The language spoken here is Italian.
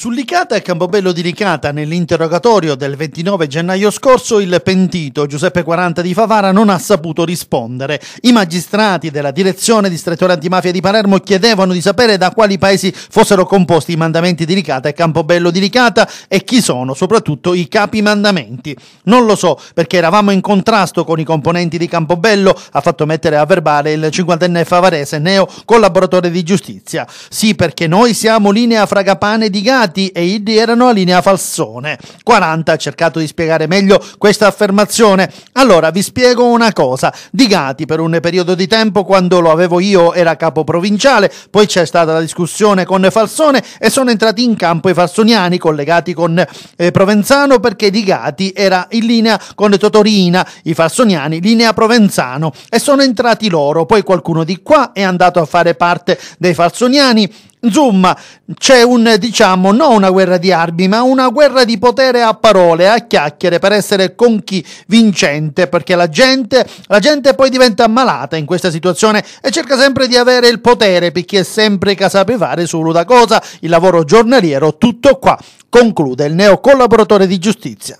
Su Licata e Campobello di Licata, nell'interrogatorio del 29 gennaio scorso, il pentito Giuseppe 40 di Favara non ha saputo rispondere. I magistrati della direzione distrettore antimafia di Palermo chiedevano di sapere da quali paesi fossero composti i mandamenti di Licata e Campobello di Licata e chi sono soprattutto i capi mandamenti. Non lo so perché eravamo in contrasto con i componenti di Campobello, ha fatto mettere a verbale il cinquantenne favarese neo collaboratore di giustizia. Sì, perché noi siamo linea fragapane di Gati Donati e Idi erano a linea falsone. 40 ha cercato di spiegare meglio questa affermazione. Allora vi spiego una cosa. Di Gati per un periodo di tempo quando lo avevo io era capo provinciale, poi c'è stata la discussione con Falsone e sono entrati in campo i falsoniani collegati con eh, Provenzano perché Di Gati era in linea con Totorina, i falsoniani linea Provenzano e sono entrati loro, poi qualcuno di qua è andato a fare parte dei falsoniani Insomma, c'è un, diciamo, non una guerra di armi, ma una guerra di potere a parole, a chiacchiere, per essere con chi vincente, perché la gente, la gente poi diventa malata in questa situazione e cerca sempre di avere il potere, perché è sempre che sapevare solo da cosa, il lavoro giornaliero, tutto qua, conclude il neo collaboratore di giustizia.